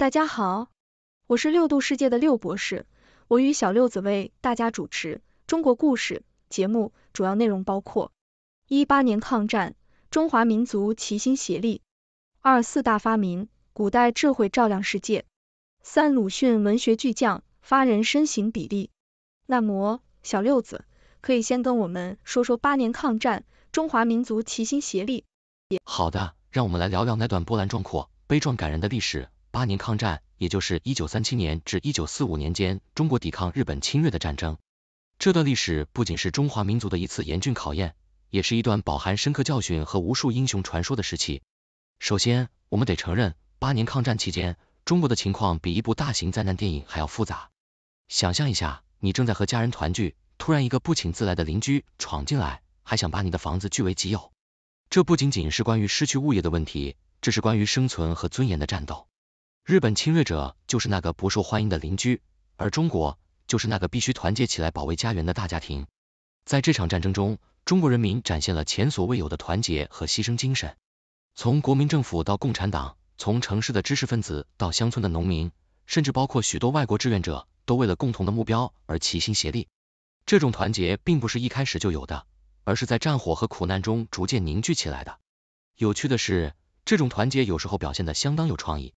大家好，我是六度世界的六博士，我与小六子为大家主持《中国故事》节目，主要内容包括一八年抗战，中华民族齐心协力；二四大发明，古代智慧照亮世界；三鲁迅文学巨匠，发人深省砥砺。那么，小六子可以先跟我们说说八年抗战，中华民族齐心协力。好的，让我们来聊聊那段波澜壮阔、悲壮感人的历史。八年抗战，也就是一九三七年至一九四五年间，中国抵抗日本侵略的战争。这段历史不仅是中华民族的一次严峻考验，也是一段饱含深刻教训和无数英雄传说的时期。首先，我们得承认，八年抗战期间，中国的情况比一部大型灾难电影还要复杂。想象一下，你正在和家人团聚，突然一个不请自来的邻居闯进来，还想把你的房子据为己有。这不仅仅是关于失去物业的问题，这是关于生存和尊严的战斗。日本侵略者就是那个不受欢迎的邻居，而中国就是那个必须团结起来保卫家园的大家庭。在这场战争中，中国人民展现了前所未有的团结和牺牲精神。从国民政府到共产党，从城市的知识分子到乡村的农民，甚至包括许多外国志愿者，都为了共同的目标而齐心协力。这种团结并不是一开始就有的，而是在战火和苦难中逐渐凝聚起来的。有趣的是，这种团结有时候表现的相当有创意。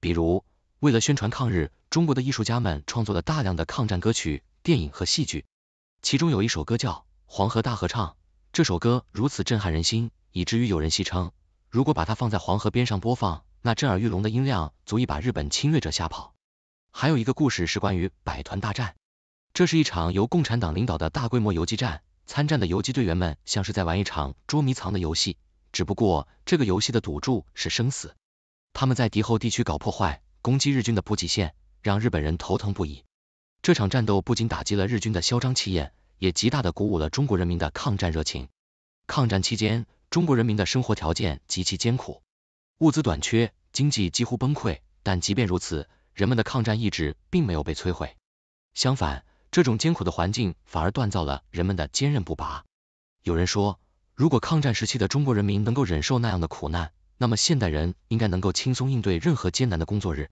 比如，为了宣传抗日，中国的艺术家们创作了大量的抗战歌曲、电影和戏剧。其中有一首歌叫《黄河大合唱》，这首歌如此震撼人心，以至于有人戏称，如果把它放在黄河边上播放，那震耳欲聋的音量足以把日本侵略者吓跑。还有一个故事是关于百团大战，这是一场由共产党领导的大规模游击战，参战的游击队员们像是在玩一场捉迷藏的游戏，只不过这个游戏的赌注是生死。他们在敌后地区搞破坏，攻击日军的补给线，让日本人头疼不已。这场战斗不仅打击了日军的嚣张气焰，也极大的鼓舞了中国人民的抗战热情。抗战期间，中国人民的生活条件极其艰苦，物资短缺，经济几乎崩溃。但即便如此，人们的抗战意志并没有被摧毁。相反，这种艰苦的环境反而锻造了人们的坚韧不拔。有人说，如果抗战时期的中国人民能够忍受那样的苦难，那么现代人应该能够轻松应对任何艰难的工作日。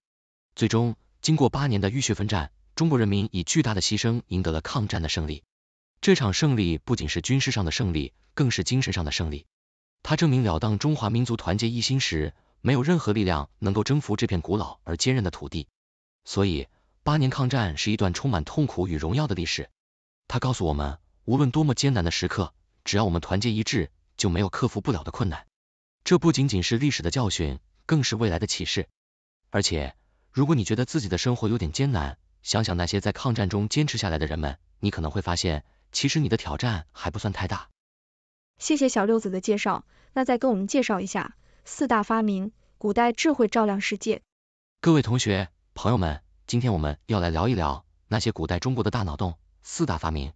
最终，经过八年的浴血奋战，中国人民以巨大的牺牲赢得了抗战的胜利。这场胜利不仅是军事上的胜利，更是精神上的胜利。它证明了当中华民族团结一心时，没有任何力量能够征服这片古老而坚韧的土地。所以，八年抗战是一段充满痛苦与荣耀的历史。它告诉我们，无论多么艰难的时刻，只要我们团结一致，就没有克服不了的困难。这不仅仅是历史的教训，更是未来的启示。而且，如果你觉得自己的生活有点艰难，想想那些在抗战中坚持下来的人们，你可能会发现，其实你的挑战还不算太大。谢谢小六子的介绍，那再跟我们介绍一下四大发明，古代智慧照亮世界。各位同学、朋友们，今天我们要来聊一聊那些古代中国的大脑洞——四大发明。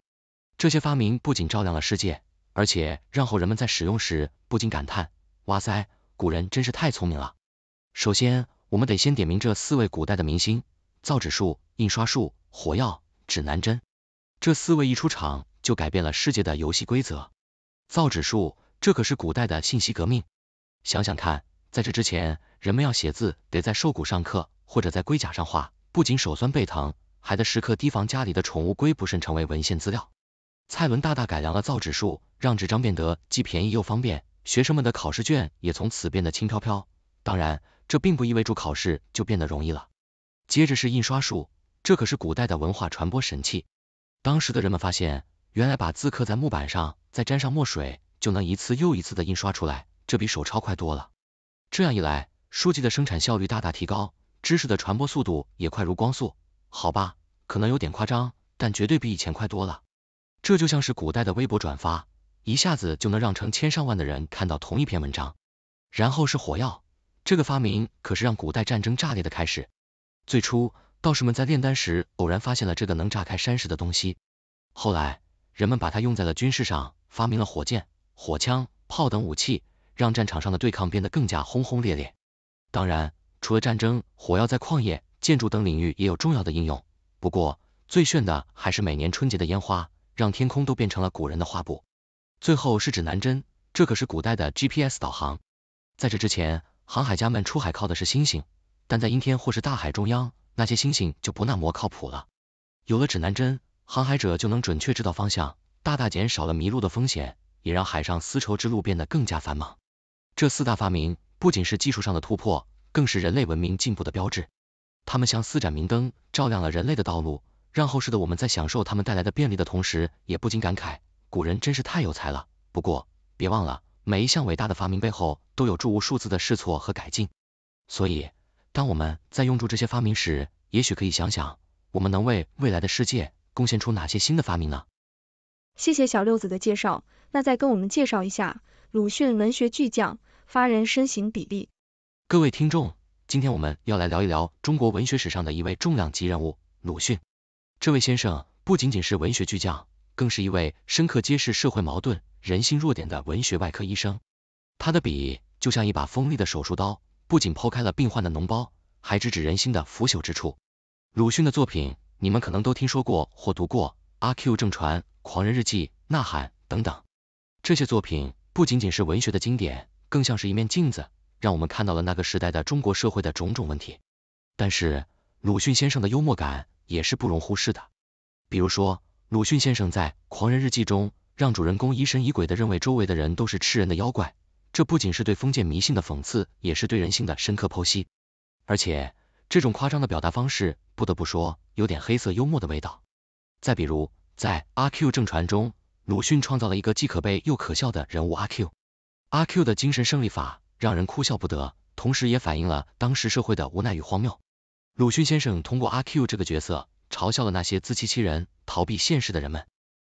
这些发明不仅照亮了世界，而且让后人们在使用时不禁感叹。哇塞，古人真是太聪明了！首先，我们得先点名这四位古代的明星：造纸术、印刷术、火药、指南针。这四位一出场就改变了世界的游戏规则。造纸术，这可是古代的信息革命。想想看，在这之前，人们要写字得在兽骨上刻，或者在龟甲上画，不仅手酸背疼，还得时刻提防家里的宠物龟不慎成为文献资料。蔡伦大大改良了造纸术，让纸张变得既便宜又方便。学生们的考试卷也从此变得轻飘飘，当然，这并不意味着考试就变得容易了。接着是印刷术，这可是古代的文化传播神器。当时的人们发现，原来把字刻在木板上，再沾上墨水，就能一次又一次的印刷出来，这比手抄快多了。这样一来，书籍的生产效率大大提高，知识的传播速度也快如光速。好吧，可能有点夸张，但绝对比以前快多了。这就像是古代的微博转发。一下子就能让成千上万的人看到同一篇文章。然后是火药，这个发明可是让古代战争炸裂的开始。最初，道士们在炼丹时偶然发现了这个能炸开山石的东西。后来，人们把它用在了军事上，发明了火箭、火枪、炮等武器，让战场上的对抗变得更加轰轰烈烈。当然，除了战争，火药在矿业、建筑等领域也有重要的应用。不过，最炫的还是每年春节的烟花，让天空都变成了古人的画布。最后是指南针，这可是古代的 GPS 导航。在这之前，航海家们出海靠的是星星，但在阴天或是大海中央，那些星星就不那么靠谱了。有了指南针，航海者就能准确知道方向，大大减少了迷路的风险，也让海上丝绸之路变得更加繁忙。这四大发明不仅是技术上的突破，更是人类文明进步的标志。它们像四盏明灯，照亮了人类的道路，让后世的我们在享受它们带来的便利的同时，也不禁感慨。古人真是太有才了，不过别忘了，每一项伟大的发明背后都有著无数次的试错和改进。所以，当我们在用著这些发明时，也许可以想想，我们能为未来的世界贡献出哪些新的发明呢？谢谢小六子的介绍，那再跟我们介绍一下鲁迅文学巨匠，发人深省比例。各位听众，今天我们要来聊一聊中国文学史上的一位重量级人物——鲁迅。这位先生不仅仅是文学巨匠。更是一位深刻揭示社会矛盾、人性弱点的文学外科医生。他的笔就像一把锋利的手术刀，不仅剖开了病患的脓包，还直指人心的腐朽之处。鲁迅的作品，你们可能都听说过或读过《阿 Q 正传》《狂人日记》《呐喊》等等。这些作品不仅仅是文学的经典，更像是一面镜子，让我们看到了那个时代的中国社会的种种问题。但是，鲁迅先生的幽默感也是不容忽视的，比如说。鲁迅先生在《狂人日记》中，让主人公疑神疑鬼的认为周围的人都是吃人的妖怪，这不仅是对封建迷信的讽刺，也是对人性的深刻剖析。而且，这种夸张的表达方式，不得不说有点黑色幽默的味道。再比如，在《阿 Q 正传》中，鲁迅创造了一个既可悲又可笑的人物阿 Q。阿 Q 的精神胜利法让人哭笑不得，同时也反映了当时社会的无奈与荒谬。鲁迅先生通过阿 Q 这个角色。嘲笑了那些自欺欺人、逃避现实的人们。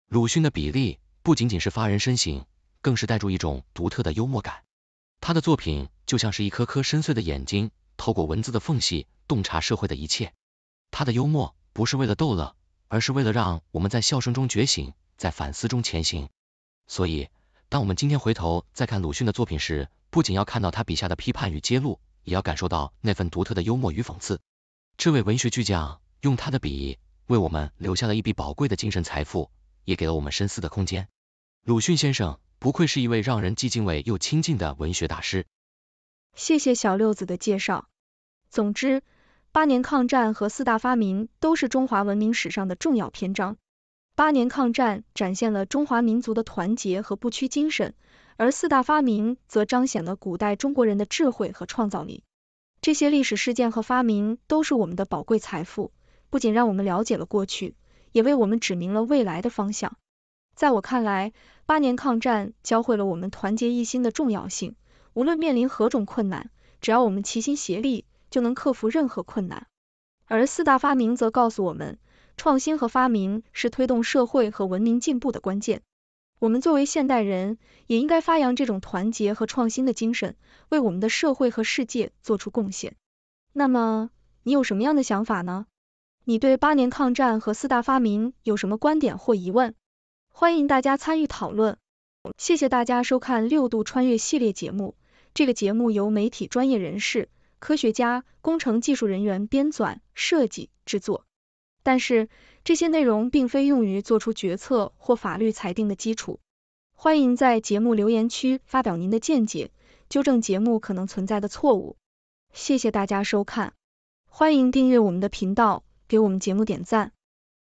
鲁迅的笔力不仅仅是发人深省，更是带着一种独特的幽默感。他的作品就像是一颗颗深邃的眼睛，透过文字的缝隙洞察社会的一切。他的幽默不是为了逗乐，而是为了让我们在笑声中觉醒，在反思中前行。所以，当我们今天回头再看鲁迅的作品时，不仅要看到他笔下的批判与揭露，也要感受到那份独特的幽默与讽刺。这位文学巨匠。用他的笔为我们留下了一笔宝贵的精神财富，也给了我们深思的空间。鲁迅先生不愧是一位让人既敬畏又亲近的文学大师。谢谢小六子的介绍。总之，八年抗战和四大发明都是中华文明史上的重要篇章。八年抗战展现了中华民族的团结和不屈精神，而四大发明则彰显了古代中国人的智慧和创造力。这些历史事件和发明都是我们的宝贵财富。不仅让我们了解了过去，也为我们指明了未来的方向。在我看来，八年抗战教会了我们团结一心的重要性。无论面临何种困难，只要我们齐心协力，就能克服任何困难。而四大发明则告诉我们，创新和发明是推动社会和文明进步的关键。我们作为现代人，也应该发扬这种团结和创新的精神，为我们的社会和世界做出贡献。那么，你有什么样的想法呢？你对八年抗战和四大发明有什么观点或疑问？欢迎大家参与讨论。谢谢大家收看《六度穿越》系列节目。这个节目由媒体专业人士、科学家、工程技术人员编纂、设计、制作，但是这些内容并非用于做出决策或法律裁定的基础。欢迎在节目留言区发表您的见解，纠正节目可能存在的错误。谢谢大家收看，欢迎订阅我们的频道。给我们节目点赞。